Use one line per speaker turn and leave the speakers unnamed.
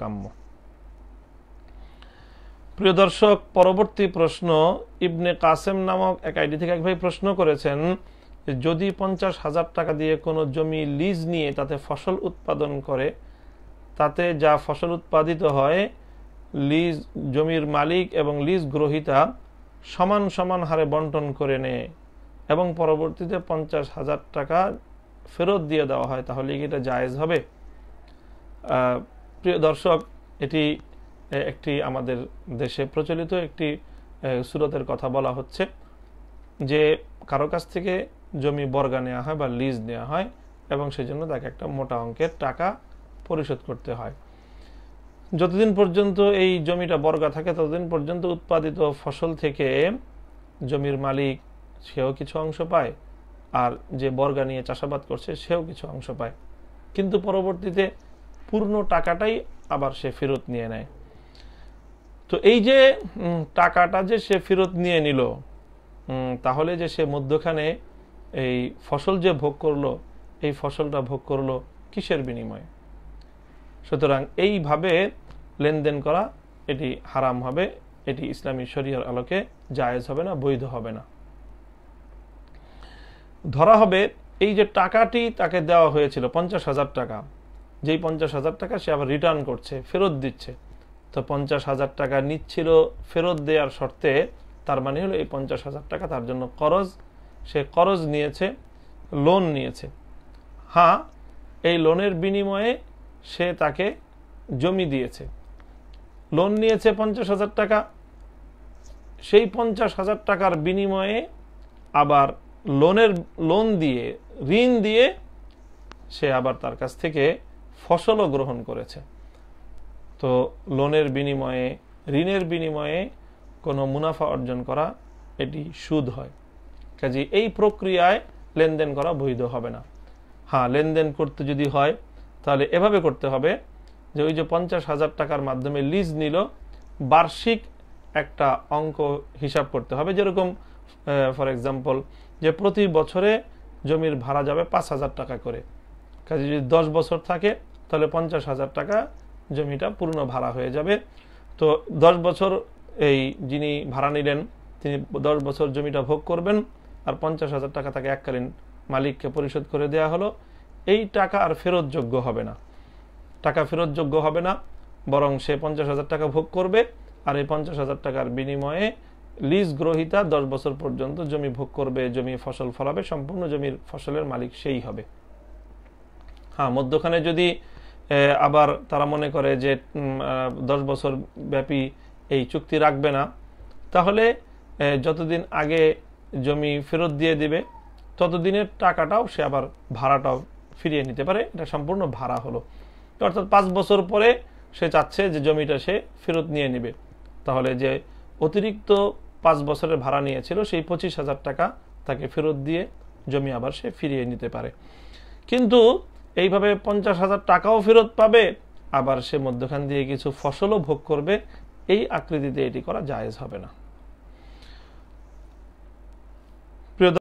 কাম্য প্রিয় দর্শক পরবর্তী প্রশ্ন ইবনে কাসেম নামক এক আইডি থেকে এক ভাই প্রশ্ন করেছেন যদি পঞ্চাশ হাজার টাকা দিয়ে কোনো জমি লিজ নিয়ে তাতে ফসল উৎপাদন করে তাতে যা ফসল উৎপাদিত হয় লিজ জমির মালিক এবং লিজ গ্রহিতা সমান সমান হারে বন্টন করে নেয় এবং পরবর্তীতে পঞ্চাশ হাজার টাকা ফেরত দিয়ে দেওয়া হয় তাহলে কি এটা জায়েজ হবে প্রিয় দর্শক এটি একটি আমাদের দেশে প্রচলিত একটি সুরতের কথা বলা হচ্ছে যে কারো কাছ থেকে জমি বর্গা নেওয়া হয় বা লিজ নেওয়া হয় এবং সেজন্য তাকে একটা মোটা অঙ্কের টাকা পরিশোধ করতে হয় যতদিন পর্যন্ত এই জমিটা বর্গা থাকে ততদিন পর্যন্ত উৎপাদিত ফসল থেকে জমির মালিক সেও কিছু অংশ পায় আর যে বর্গা নিয়ে চাষাবাদ করছে সেও কিছু অংশ পায় কিন্তু পরবর্তীতে পূর্ণ টাকাটাই আবার সে ফেরত নিয়ে নেয় তো এই যে টাকাটা যে সে ফেরত নিয়ে নিল তাহলে যে সে মধ্যখানে এই ফসল যে ভোগ করলো এই ফসলটা ভোগ করলো কিসের বিনিময়ে সুতরাং এইভাবে লেনদেন করা এটি হারাম হবে এটি ইসলামী শরিয়ার আলোকে জায়েজ হবে না বৈধ হবে না ধরা হবে এই যে টাকাটি তাকে দেওয়া হয়েছিল পঞ্চাশ হাজার টাকা যেই পঞ্চাশ হাজার টাকা সে আবার রিটার্ন করছে ফেরত দিচ্ছে তো পঞ্চাশ হাজার টাকা নিচ্ছিল ফেরত দেওয়ার শর্তে তার মানে হলো এই পঞ্চাশ হাজার টাকা তার জন্য করজ সে করজ নিয়েছে লোন নিয়েছে হ্যাঁ এই লোনের বিনিময়ে সে তাকে জমি দিয়েছে লোন নিয়েছে পঞ্চাশ হাজার টাকা সেই পঞ্চাশ হাজার টাকার বিনিময়ে আবার লোনের লোন দিয়ে ঋণ দিয়ে সে আবার তার কাছ থেকে ফসলও গ্রহণ করেছে তো লোনের বিনিময়ে ঋণের বিনিময়ে কোনো মুনাফা অর্জন করা এটি সুদ হয় কাজে এই প্রক্রিয়ায় লেনদেন করা বৈধ হবে না হ্যাঁ লেনদেন করতে যদি হয় তাহলে এভাবে করতে হবে যে ওই যে পঞ্চাশ হাজার টাকার মাধ্যমে লিজ নিল বার্ষিক একটা অঙ্ক হিসাব করতে হবে যেরকম ফর এক্সাম্পল যে প্রতি বছরে জমির ভাড়া যাবে পাঁচ হাজার টাকা করে কাজে যদি দশ বছর থাকে তাহলে পঞ্চাশ হাজার টাকা জমিটা পূর্ণ ভাড়া হয়ে যাবে তো দশ বছর এই যিনি ভাড়া নিলেন তিনি দশ বছর জমিটা ভোগ করবেন আর পঞ্চাশ হাজার টাকা তাকে এককালীন মালিককে পরিশোধ করে দেয়া হলো এই টাকা আর ফেরতযোগ্য হবে না টাকা ফেরতযোগ্য হবে না বরং সে পঞ্চাশ হাজার টাকা ভোগ করবে আর এই পঞ্চাশ হাজার টাকার বিনিময়ে লিজ গ্রহিতা দশ বছর পর্যন্ত জমি ভোগ করবে জমি ফসল ফলাবে সম্পূর্ণ জমির ফসলের মালিক সেই হবে হ্যাঁ মধ্যখানে যদি আবার তারা মনে করে যে দশ বছর ব্যাপী এই চুক্তি রাখবে না তাহলে যতদিন আগে জমি ফেরত দিয়ে দেবে ততদিনের টাকাটাও সে আবার ভাড়াটাও ফিরিয়ে নিতে পারে এটা সম্পূর্ণ ভাড়া হলো অর্থাৎ পাঁচ বছর পরে সে চাচ্ছে যে জমিটা সে ফেরত নিয়ে নেবে তাহলে যে অতিরিক্ত পাঁচ বছরের ভাড়া নিয়েছিল সেই পঁচিশ হাজার টাকা তাকে ফেরত দিয়ে জমি আবার সে ফিরিয়ে নিতে পারে কিন্তু এইভাবে পঞ্চাশ হাজার টাকাও ফেরত পাবে আবার সে মধ্যখান দিয়ে কিছু ফসলও ভোগ করবে এই আকৃতিতে এটি করা জায়েজ হবে না